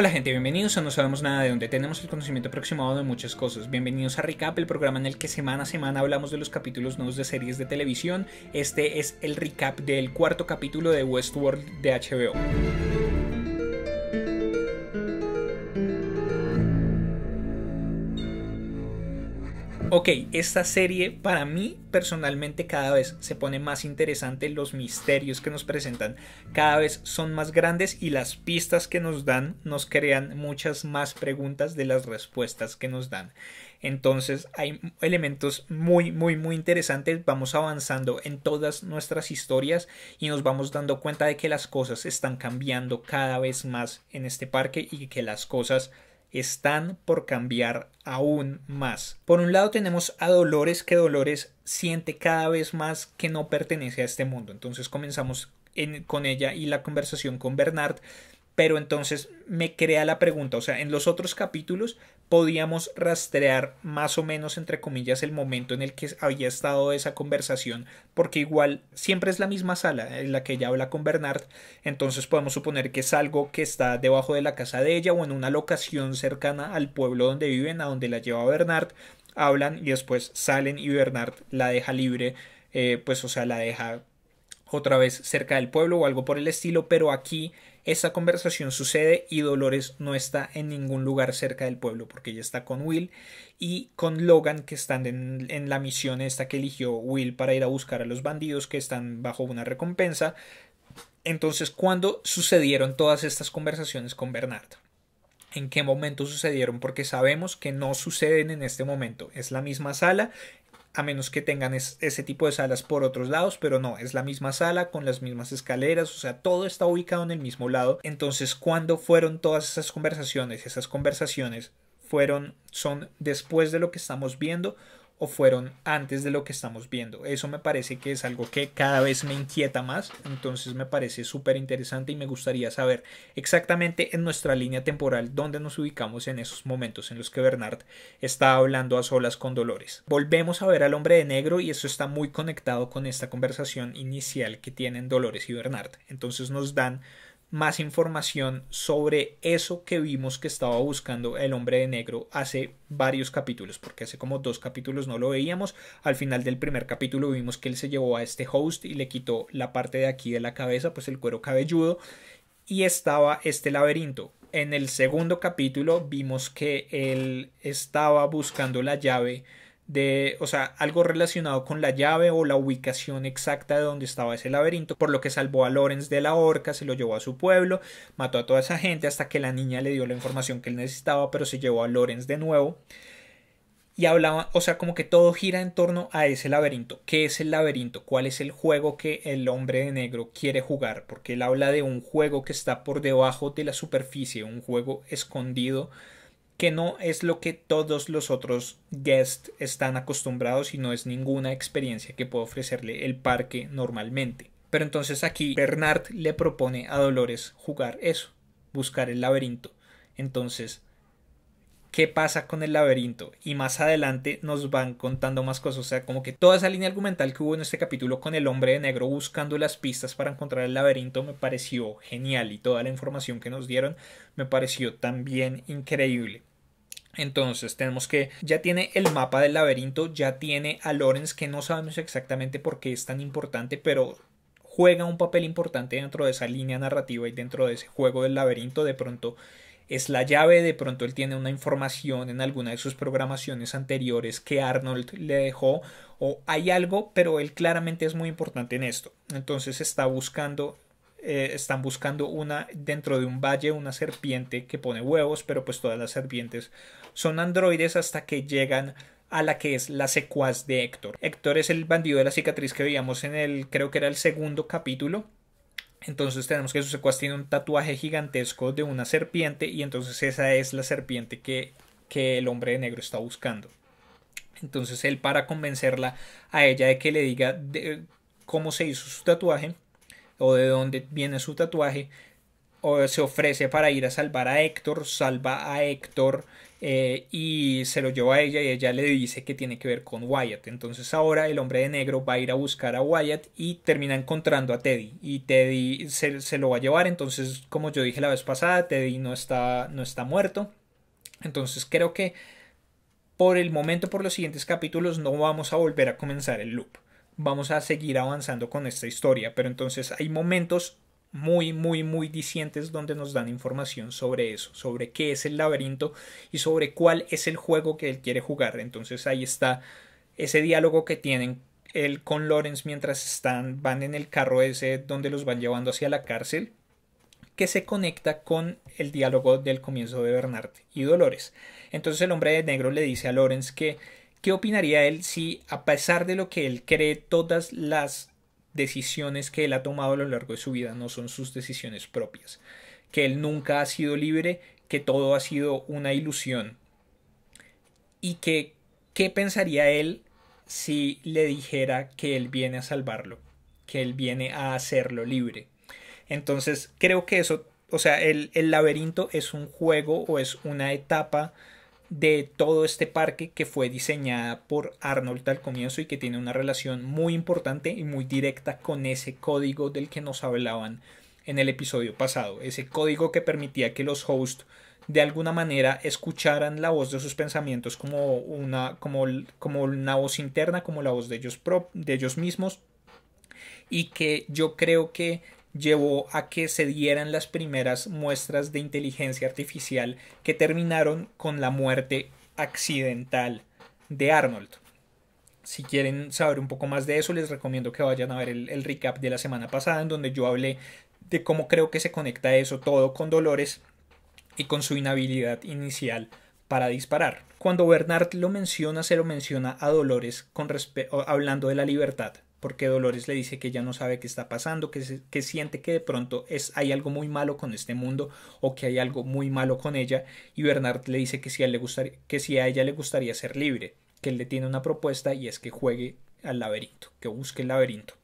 Hola gente, bienvenidos a No Sabemos Nada de donde tenemos el conocimiento aproximado de muchas cosas. Bienvenidos a Recap, el programa en el que semana a semana hablamos de los capítulos nuevos de series de televisión. Este es el recap del cuarto capítulo de Westworld de HBO. ok, esta serie para mí personalmente cada vez se pone más interesante, los misterios que nos presentan cada vez son más grandes y las pistas que nos dan nos crean muchas más preguntas de las respuestas que nos dan. Entonces hay elementos muy, muy, muy interesantes. Vamos avanzando en todas nuestras historias y nos vamos dando cuenta de que las cosas están cambiando cada vez más en este parque y que las cosas están por cambiar aún más. Por un lado tenemos a Dolores, que Dolores siente cada vez más que no pertenece a este mundo. Entonces comenzamos con ella y la conversación con Bernard. Pero entonces me crea la pregunta, o sea, en los otros capítulos podíamos rastrear más o menos, entre comillas, el momento en el que había estado esa conversación, porque igual siempre es la misma sala en la que ella habla con Bernard, entonces podemos suponer que es algo que está debajo de la casa de ella o en una locación cercana al pueblo donde viven, a donde la lleva Bernard, hablan y después salen y Bernard la deja libre, eh, pues o sea, la deja otra vez cerca del pueblo o algo por el estilo, pero aquí esta conversación sucede y Dolores no está en ningún lugar cerca del pueblo porque ella está con Will y con Logan que están en, la misión esta que eligió Will para ir a buscar a los bandidos que están bajo una recompensa. Entonces, ¿cuándo sucedieron todas estas conversaciones con Bernardo? en qué momento sucedieron, porque sabemos que no suceden en este momento. Es la misma sala, a menos que tengan ese tipo de salas por otros lados, pero no, es la misma sala con las mismas escaleras, o sea, todo está ubicado en el mismo lado. Entonces, cuando fueron todas esas conversaciones? Esas conversaciones fueron, son después de lo que estamos viendo o fueron antes de lo que estamos viendo. Eso me parece que es algo que cada vez me inquieta más, entonces me parece súper interesante y me gustaría saber exactamente en nuestra línea temporal dónde nos ubicamos en esos momentos en los que Bernard está hablando a solas con Dolores. Volvemos a ver al hombre de negro y eso está muy conectado con esta conversación inicial que tienen Dolores y Bernard. Entonces nos dan más información sobre eso que vimos que estaba buscando el hombre de negro hace varios capítulos, porque hace como dos capítulos no lo veíamos. Al final del primer capítulo vimos que él se llevó a este host y le quitó la parte de aquí de la cabeza, pues el cuero cabelludo, y estaba este laberinto. En el segundo capítulo vimos que él estaba buscando la llave de, o sea, algo relacionado con la llave o la ubicación exacta de donde estaba ese laberinto, por lo que salvó a Lorenz de la horca, se lo llevó a su pueblo, mató a toda esa gente hasta que la niña le dio la información que él necesitaba, pero se llevó a Lorenz de nuevo. Y hablaba, o sea, como que todo gira en torno a ese laberinto. ¿Qué es el laberinto? ¿Cuál es el juego que el hombre de negro quiere jugar? Porque él habla de un juego que está por debajo de la superficie, un juego escondido que no es lo que todos los otros guests están acostumbrados y no es ninguna experiencia que pueda ofrecerle el parque normalmente. Pero entonces aquí Bernard le propone a Dolores jugar eso, buscar el laberinto. Entonces, ¿qué pasa con el laberinto? Y más adelante nos van contando más cosas. O sea, como que toda esa línea argumental que hubo en este capítulo con el hombre de negro buscando las pistas para encontrar el laberinto me pareció genial y toda la información que nos dieron me pareció también increíble. Entonces tenemos que ya tiene el mapa del laberinto, ya tiene a Lorenz que no sabemos exactamente por qué es tan importante, pero juega un papel importante dentro de esa línea narrativa y dentro de ese juego del laberinto. De pronto es la llave, de pronto él tiene una información en alguna de sus programaciones anteriores que Arnold le dejó o hay algo, pero él claramente es muy importante en esto. Entonces está buscando eh, están buscando una dentro de un valle, una serpiente que pone huevos, pero pues todas las serpientes son androides hasta que llegan a la que es la secuaz de Héctor. Héctor es el bandido de la cicatriz que veíamos en el, creo que era el segundo capítulo. Entonces tenemos que su secuaz tiene un tatuaje gigantesco de una serpiente y entonces esa es la serpiente que, que el hombre de negro está buscando. Entonces él para convencerla a ella de que le diga cómo se hizo su tatuaje, o de dónde viene su tatuaje, o se ofrece para ir a salvar a Héctor, salva a Héctor eh, y se lo lleva a ella y ella le dice que tiene que ver con Wyatt. Entonces ahora el hombre de negro va a ir a buscar a Wyatt y termina encontrando a Teddy y Teddy se, lo va a llevar. Entonces como yo dije la vez pasada, Teddy no está, no está muerto. Entonces creo que por el momento, por los siguientes capítulos, no vamos a volver a comenzar el loop vamos a seguir avanzando con esta historia. Pero entonces hay momentos muy, muy, muy discientes donde nos dan información sobre eso, sobre qué es el laberinto y sobre cuál es el juego que él quiere jugar. Entonces ahí está ese diálogo que tienen él con Lawrence mientras están, van en el carro ese donde los van llevando hacia la cárcel, que se conecta con el diálogo del comienzo de Bernard y Dolores. Entonces el hombre de negro le dice a Lawrence que ¿Qué opinaría él si, a pesar de lo que él cree, todas las decisiones que él ha tomado a lo largo de su vida no son sus decisiones propias? Que él nunca ha sido libre, que todo ha sido una ilusión. ¿Y que, qué pensaría él si le dijera que él viene a salvarlo? Que él viene a hacerlo libre. Entonces, creo que eso, o sea, el, el laberinto es un juego o es una etapa de todo este parque que fue diseñada por Arnold al comienzo y que tiene una relación muy importante y muy directa con ese código del que nos hablaban en el episodio pasado, ese código que permitía que los hosts de alguna manera escucharan la voz de sus pensamientos como una, como, como una voz interna, como la voz de ellos, pro, de ellos mismos, y que yo creo que llevó a que se dieran las primeras muestras de inteligencia artificial que terminaron con la muerte accidental de Arnold. Si quieren saber un poco más de eso, les recomiendo que vayan a ver el, recap de la semana pasada en donde yo hablé de cómo creo que se conecta eso todo con Dolores y con su inhabilidad inicial para disparar. Cuando Bernard lo menciona, se lo menciona a Dolores hablando de la libertad, porque Dolores le dice que ya no sabe qué está pasando, que, que, siente que de pronto es, hay algo muy malo con este mundo o que hay algo muy malo con ella y Bernard le dice que si, a ella le gustaría ser libre, que él le tiene una propuesta y es que juegue al laberinto, que busque el laberinto.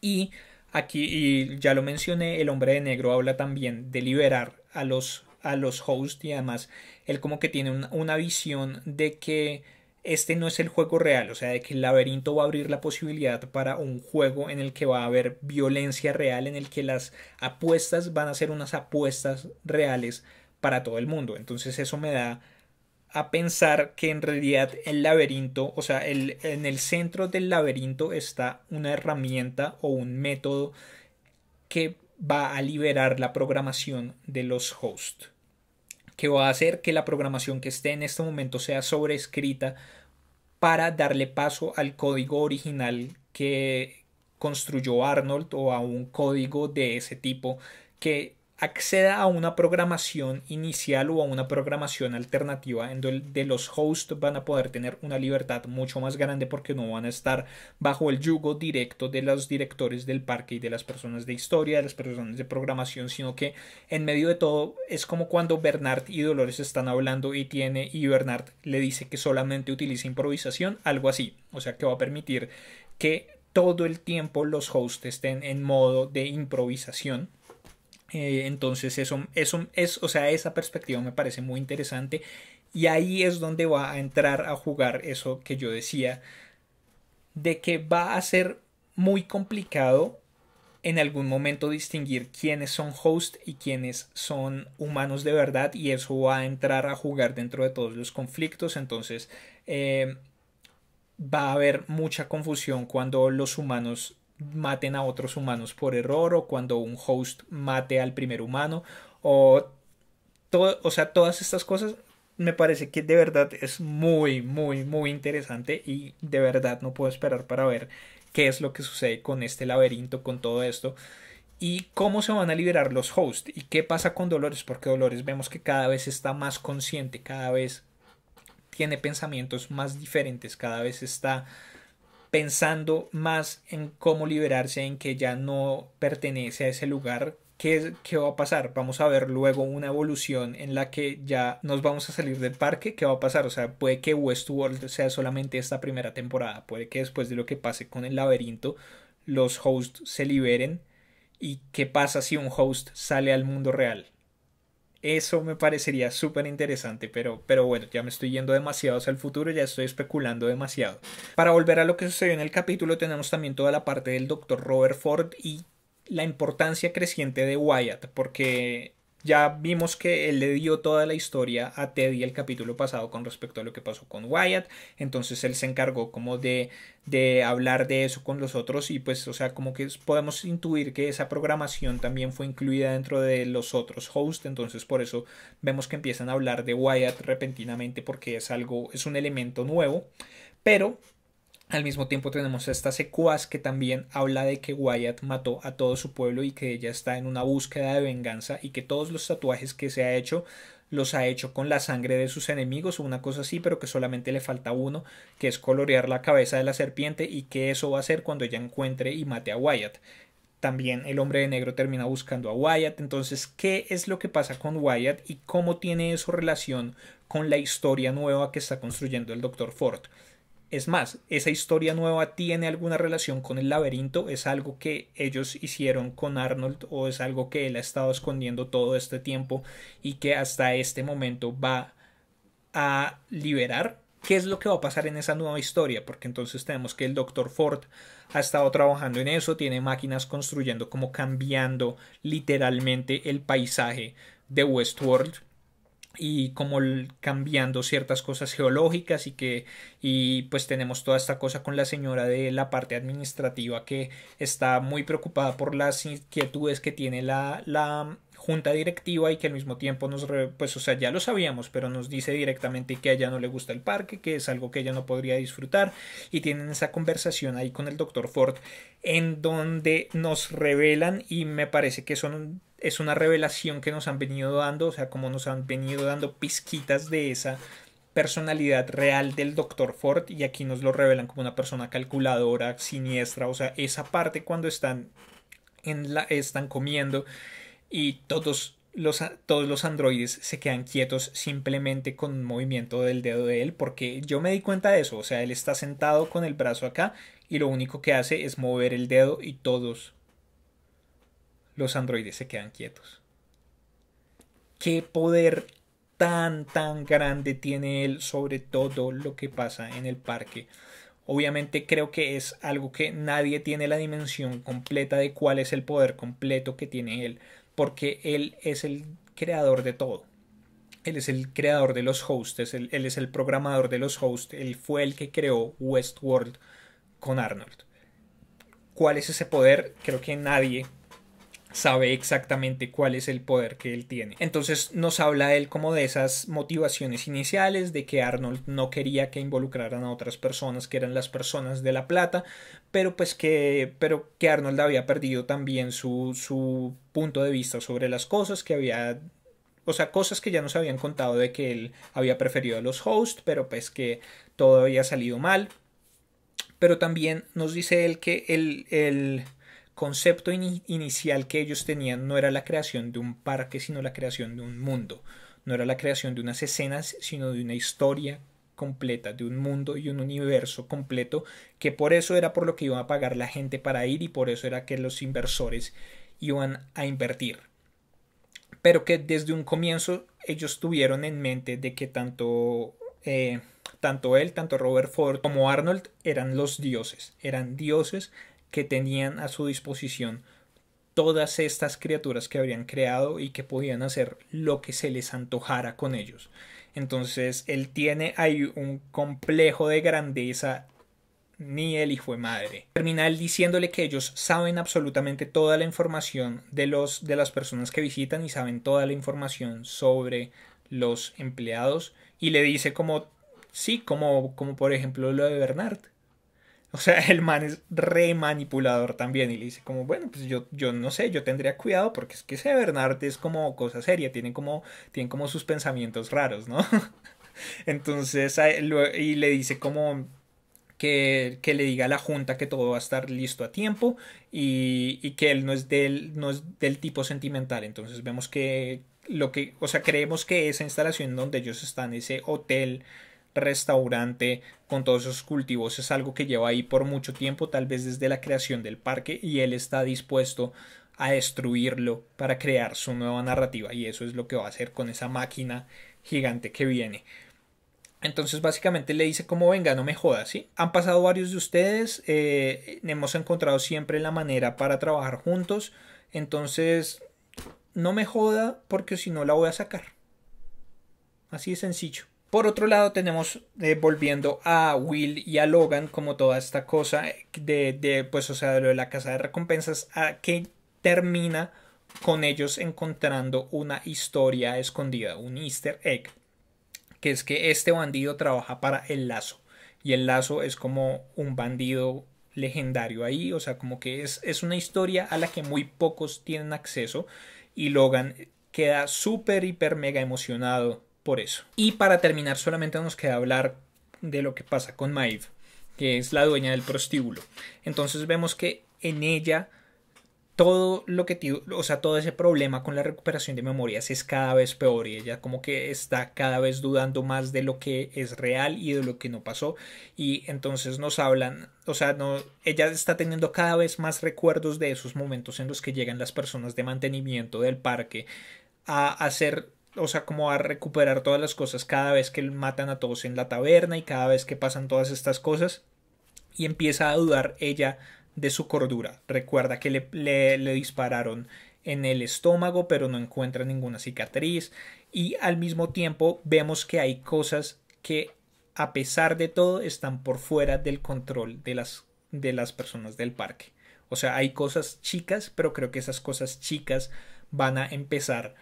Y aquí, y ya lo mencioné, el hombre de negro habla también de liberar a los, a los hosts y además él como que tiene una visión de que este no es el juego real, o sea, de que el laberinto va a abrir la posibilidad para un juego en el que va a haber violencia real, en el que las apuestas van a ser unas apuestas reales para todo el mundo. Entonces eso me da a pensar que en realidad el laberinto, o sea, el, en el centro del laberinto está una herramienta o un método que va a liberar la programación de los hosts que va a hacer que la programación que esté en este momento sea sobrescrita para darle paso al código original que construyó Arnold o a un código de ese tipo que acceda a una programación inicial o a una programación alternativa en donde los hosts van a poder tener una libertad mucho más grande porque no van a estar bajo el yugo directo de los directores del parque y de las personas de historia, de las personas de programación, sino que en medio de todo es como cuando Bernard y Dolores están hablando y tiene y Bernard le dice que solamente utiliza improvisación, algo así, o sea que va a permitir que todo el tiempo los hosts estén en modo de improvisación eh, entonces eso, eso es, o sea, esa perspectiva me parece muy interesante y ahí es donde va a entrar a jugar eso que yo decía de que va a ser muy complicado en algún momento distinguir quiénes son host y quiénes son humanos de verdad y eso va a entrar a jugar dentro de todos los conflictos entonces eh, va a haber mucha confusión cuando los humanos maten a otros humanos por error o cuando un host mate al primer humano o todo, o sea, todas estas cosas me parece que de verdad es muy, muy, muy interesante y de verdad no puedo esperar para ver qué es lo que sucede con este laberinto, con todo esto y cómo se van a liberar los hosts y qué pasa con Dolores, porque Dolores vemos que cada vez está más consciente, cada vez tiene pensamientos más diferentes, cada vez está pensando más en cómo liberarse, en que ya no pertenece a ese lugar. ¿Qué, ¿Qué va a pasar? Vamos a ver luego una evolución en la que ya nos vamos a salir del parque. ¿Qué va a pasar? O sea, puede que Westworld sea solamente esta primera temporada. Puede que después de lo que pase con el laberinto, los hosts se liberen. ¿Y qué pasa si un host sale al mundo real? Eso me parecería súper interesante, pero, pero bueno, ya me estoy yendo demasiado hacia el futuro, ya estoy especulando demasiado. Para volver a lo que sucedió en el capítulo, tenemos también toda la parte del doctor Robert Ford y la importancia creciente de Wyatt, porque ya vimos que él le dio toda la historia a Teddy el capítulo pasado con respecto a lo que pasó con Wyatt. Entonces él se encargó como de, hablar de eso con los otros y pues, o sea, como que podemos intuir que esa programación también fue incluida dentro de los otros hosts. Entonces por eso vemos que empiezan a hablar de Wyatt repentinamente porque es algo, es un elemento nuevo. Pero al mismo tiempo tenemos esta secuaz que también habla de que Wyatt mató a todo su pueblo y que ella está en una búsqueda de venganza y que todos los tatuajes que se ha hecho los ha hecho con la sangre de sus enemigos o una cosa así, pero que solamente le falta uno, que es colorear la cabeza de la serpiente y que eso va a ser cuando ella encuentre y mate a Wyatt. También el hombre de negro termina buscando a Wyatt. Entonces, ¿qué es lo que pasa con Wyatt y cómo tiene eso relación con la historia nueva que está construyendo el Dr. Ford? Es más, esa historia nueva tiene alguna relación con el laberinto, es algo que ellos hicieron con Arnold o es algo que él ha estado escondiendo todo este tiempo y que hasta este momento va a liberar. ¿Qué es lo que va a pasar en esa nueva historia? Porque entonces tenemos que el Dr. Ford ha estado trabajando en eso, tiene máquinas construyendo como cambiando literalmente el paisaje de Westworld y como cambiando ciertas cosas geológicas y que y pues tenemos toda esta cosa con la señora de la parte administrativa que está muy preocupada por las inquietudes que tiene la, la junta directiva y que al mismo tiempo nos, pues o sea, ya lo sabíamos, pero nos dice directamente que a ella no le gusta el parque, que es algo que ella no podría disfrutar y tienen esa conversación ahí con el doctor Ford en donde nos revelan y me parece que son es una revelación que nos han venido dando, o sea, como nos han venido dando pizquitas de esa personalidad real del doctor Ford y aquí nos lo revelan como una persona calculadora, siniestra, o sea, esa parte cuando están en la están comiendo y todos los, todos los androides se quedan quietos simplemente con un movimiento del dedo de él, porque yo me di cuenta de eso, o sea, él está sentado con el brazo acá y lo único que hace es mover el dedo y todos los androides se quedan quietos. ¿Qué poder tan, tan grande tiene él sobre todo lo que pasa en el parque? Obviamente creo que es algo que nadie tiene la dimensión completa de cuál es el poder completo que tiene él porque Él es el creador de todo. Él es el creador de los hosts, él, es el programador de los hosts, él fue el que creó Westworld con Arnold. ¿Cuál es ese poder? Creo que nadie sabe exactamente cuál es el poder que él tiene. Entonces nos habla él como de esas motivaciones iniciales, de que Arnold no quería que involucraran a otras personas, que eran las personas de la plata, pero pues que, pero que Arnold había perdido también su, su punto de vista sobre las cosas, que había o sea, cosas que ya nos habían contado de que él había preferido a los hosts, pero pues que todo había salido mal. Pero también nos dice él que el, el, concepto inicial que ellos tenían no era la creación de un parque, sino la creación de un mundo. No era la creación de unas escenas, sino de una historia completa, de un mundo y un universo completo, que por eso era por lo que iba a pagar la gente para ir y por eso era que los inversores iban a invertir. Pero que desde un comienzo ellos tuvieron en mente de que tanto, eh, tanto él, tanto Robert Ford como Arnold eran los dioses, eran dioses que tenían a su disposición todas estas criaturas que habrían creado y que podían hacer lo que se les antojara con ellos. Entonces él tiene ahí un complejo de grandeza ni él hijo de madre. Termina diciéndole que ellos saben absolutamente toda la información de, los, de las personas que visitan y saben toda la información sobre los empleados y le dice como, sí, como, como por ejemplo lo de Bernard, o sea, el man es re manipulador también y le dice como, bueno, pues yo, yo no sé, yo tendría cuidado porque es que ese Bernard es como cosa seria, tiene como, tiene como sus pensamientos raros, ¿no? Entonces, y le dice como que, que, le diga a la junta que todo va a estar listo a tiempo y, que él no es, del, no es del tipo sentimental. Entonces vemos que lo que, o sea, creemos que esa instalación donde ellos están, ese hotel, restaurante con todos esos cultivos es algo que lleva ahí por mucho tiempo, tal vez desde la creación del parque, y él está dispuesto a destruirlo para crear su nueva narrativa, y eso es lo que va a hacer con esa máquina gigante que viene. Entonces básicamente le dice como venga, no me jodas, ¿sí? Han pasado varios de ustedes, eh, hemos encontrado siempre la manera para trabajar juntos, entonces no me joda porque si no la voy a sacar. Así de sencillo. Por otro lado, tenemos eh, volviendo a Will y a Logan, como toda esta cosa de, pues, o sea, de lo de la casa de recompensas, a, que termina con ellos encontrando una historia escondida, un easter egg, que es que este bandido trabaja para el lazo, y el lazo es como un bandido legendario ahí, o sea, como que es, es una historia a la que muy pocos tienen acceso, y Logan queda súper, hiper, mega emocionado por eso. Y para terminar solamente nos queda hablar de lo que pasa con Maeve, que es la dueña del prostíbulo. Entonces vemos que en ella todo lo que o sea, todo ese problema con la recuperación de memorias es cada vez peor y ella como que está cada vez dudando más de lo que es real y de lo que no pasó y entonces nos hablan, o sea, no ella está teniendo cada vez más recuerdos de esos momentos en los que llegan las personas de mantenimiento del parque a hacer o sea, como a recuperar todas las cosas cada vez que matan a todos en la taberna y cada vez que pasan todas estas cosas. Y empieza a dudar ella de su cordura. Recuerda que le, le, le dispararon en el estómago, pero no encuentra ninguna cicatriz. Y al mismo tiempo vemos que hay cosas que, a pesar de todo, están por fuera del control de las, de las personas del parque. O sea, hay cosas chicas, pero creo que esas cosas chicas van a empezar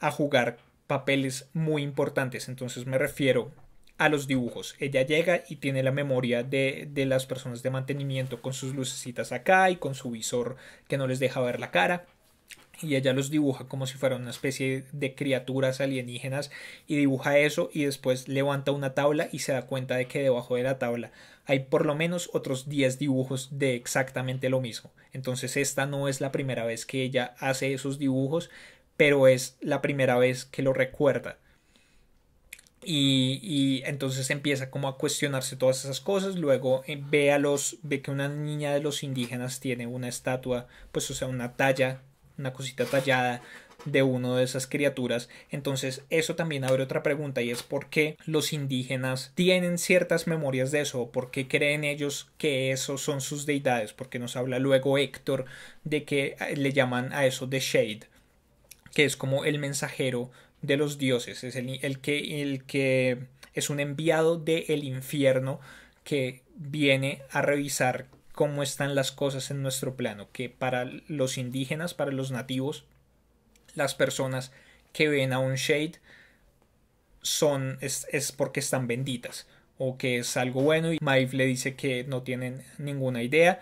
a jugar papeles muy importantes. Entonces me refiero a los dibujos. Ella llega y tiene la memoria de, de, las personas de mantenimiento con sus lucecitas acá y con su visor que no les deja ver la cara. Y ella los dibuja como si fueran una especie de criaturas alienígenas y dibuja eso y después levanta una tabla y se da cuenta de que debajo de la tabla hay por lo menos otros 10 dibujos de exactamente lo mismo. Entonces esta no es la primera vez que ella hace esos dibujos, pero es la primera vez que lo recuerda. Y, entonces empieza como a cuestionarse todas esas cosas. Luego eh, ve a los, ve que una niña de los indígenas tiene una estatua, pues o sea, una talla, una cosita tallada de uno de esas criaturas. Entonces eso también abre otra pregunta y es por qué los indígenas tienen ciertas memorias de eso, por qué creen ellos que esos son sus deidades, porque nos habla luego Héctor de que eh, le llaman a eso The Shade, que es como el mensajero de los dioses, es el, que, el que es un enviado del el infierno que viene a revisar cómo están las cosas en nuestro plano, que para los indígenas, para los nativos, las personas que ven a un shade son es, porque están benditas o que es algo bueno y Maeve le dice que no tienen ninguna idea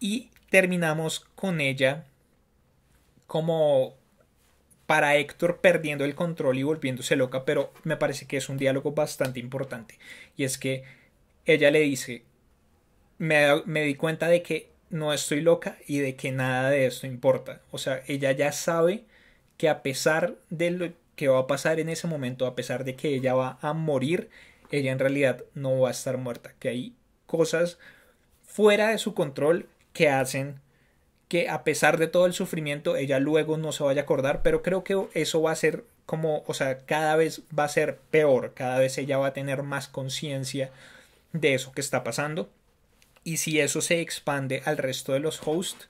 y terminamos con ella como para Héctor perdiendo el control y volviéndose loca, pero me parece que es un diálogo bastante importante. Y es que ella le dice, me, di cuenta de que no estoy loca y de que nada de esto importa. O sea, ella ya sabe que a pesar de lo que va a pasar en ese momento, a pesar de que ella va a morir, ella en realidad no va a estar muerta, que hay cosas fuera de su control que hacen que a pesar de todo el sufrimiento ella luego no se vaya a acordar, pero creo que eso va a ser como, o sea, cada vez va a ser peor, cada vez ella va a tener más conciencia de eso que está pasando. Y si eso se expande al resto de los hosts,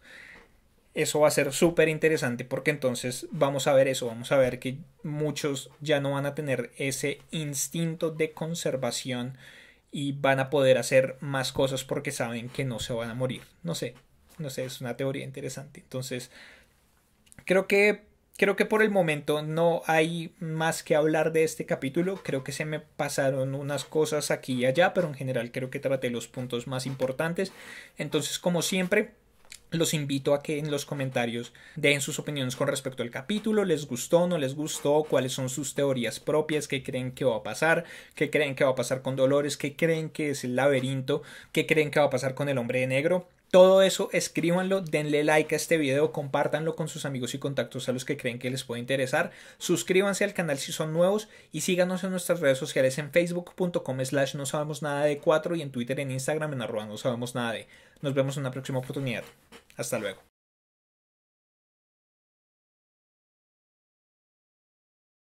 eso va a ser súper interesante porque entonces vamos a ver eso, vamos a ver que muchos ya no van a tener ese instinto de conservación y van a poder hacer más cosas porque saben que no se van a morir. No sé, no sé, es una teoría interesante. Entonces, creo que creo que por el momento no hay más que hablar de este capítulo. Creo que se me pasaron unas cosas aquí y allá, pero en general creo que traté los puntos más importantes. Entonces, como siempre, los invito a que en los comentarios den sus opiniones con respecto al capítulo, les gustó, no les gustó, cuáles son sus teorías propias, qué creen que va a pasar, qué creen que va a pasar con Dolores, qué creen que es el laberinto, qué creen que va a pasar con el hombre de negro. Todo eso escríbanlo, denle like a este video, compártanlo con sus amigos y contactos a los que creen que les puede interesar. Suscríbanse al canal si son nuevos y síganos en nuestras redes sociales en facebook.com slash no sabemos nada de 4 y en Twitter en Instagram en arroba no sabemos nada de. Nos vemos en una próxima oportunidad. Hasta luego.